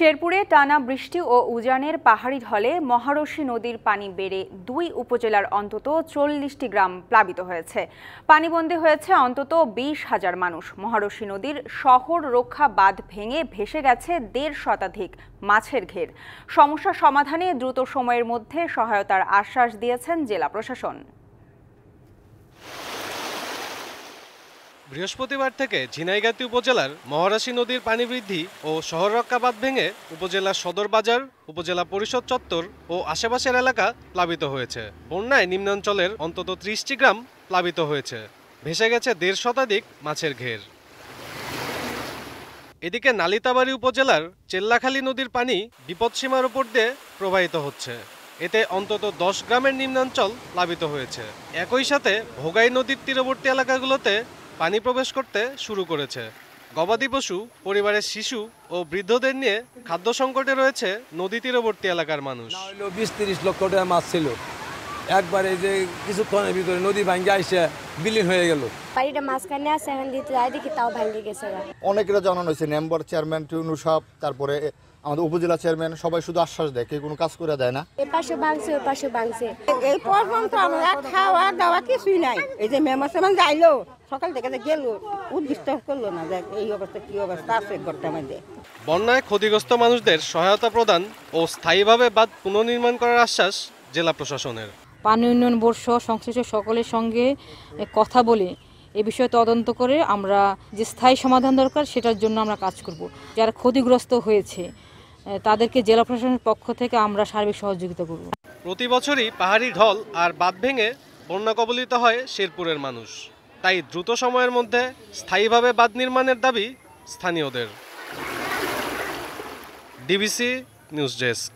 শেরপুরে টানা বৃষ্টি ও উজানের পাহাড়ি ঢলে মহারশী নদীর পানি বেড়ে দুই উপজেলার অন্তত চল্লিশটি গ্রাম প্লাবিত হয়েছে পানিবন্দী হয়েছে অন্তত বিশ হাজার মানুষ মহারশী নদীর শহর রক্ষা বাঁধ ভেঙে ভেসে গেছে দেড় শতাধিক মাছের ঘের সমস্যা সমাধানে দ্রুত সময়ের মধ্যে সহায়তার আশ্বাস দিয়েছেন জেলা প্রশাসন বৃহস্পতিবার থেকে ঝিনাইগাতি উপজেলার মহারাশি নদীর পানি বৃদ্ধি ও শহররক্ষা বাঁধ ভেঙে উপজেলার সদর বাজার উপজেলা পরিষদ চত্বর ও আশেপাশের এলাকা প্লাবিত হয়েছে বন্যায় নিম্নাঞ্চলের অন্তত ত্রিশটি গ্রাম প্লাবিত হয়েছে ভেসে গেছে দেড় শতাধিক মাছের ঘের এদিকে নালিতাবাড়ি উপজেলার চেল্লাখালী নদীর পানি বিপদসীমার উপর দিয়ে প্রবাহিত হচ্ছে এতে অন্তত দশ গ্রামের নিম্নাঞ্চল প্লাবিত হয়েছে একই সাথে ভোগাই নদীর তীরবর্তী এলাকাগুলোতে পানি প্রবেশ করতে শুরু করেছে গবাদি পশু পরিবারের শিশু ও বৃদ্ধদের নিয়ে খাদ্য সংকটে রয়েছে নদী তীরবর্তী এলাকার মানুষ বিশ তিরিশ লক্ষ টাকা মাছ ছিল একবারে যে কিছুক্ষণের ভিতরে নদী ভাঙ্গে আসে বিলীন হয়ে গেল বাড়িটা মাঝখানে আছে এখন দিতে যাই দেখি তাও ভাঙ্গে গেছে অনেকেরা জানানো হয়েছে মেম্বার চেয়ারম্যান টিউনু সাহেব তারপরে আমাদের উপজেলা চেয়ারম্যান সবাই শুধু আশ্বাস দেয় কেউ কোনো কাজ করে দেয় না এ পাশে বাংছে ও পাশে বাংছে এই পর্যন্ত আমরা খাওয়া দাওয়া কিছুই নাই এই যে মেমাসে মানে যাইলো সকাল থেকে গেল উদ্দিষ্ট করলো না যে এই অবস্থা কি অবস্থা আছে ঘরটা বন্যায় ক্ষতিগ্রস্ত মানুষদের সহায়তা প্রদান ও স্থায়ীভাবে বাঁধ পুনর্নির্মাণ করার আশ্বাস জেলা প্রশাসনের পানি উন্নয়ন বর্ষ সংশ্লিষ্ট সকলের সঙ্গে কথা বলে এ বিষয়ে তদন্ত করে আমরা যে স্থায়ী সমাধান দরকার সেটার জন্য আমরা কাজ করব যারা ক্ষতিগ্রস্ত হয়েছে তাদেরকে জেলা প্রশাসনের পক্ষ থেকে আমরা সার্বিক সহযোগিতা করব প্রতি বছরই পাহাড়ি ঢল আর বাঁধ ভেঙে বন্যা কবলিত হয় শেরপুরের মানুষ তাই দ্রুত সময়ের মধ্যে স্থায়ীভাবে বাঁধ নির্মাণের দাবি স্থানীয়দের ডিবিসি নিউজ ডেস্ক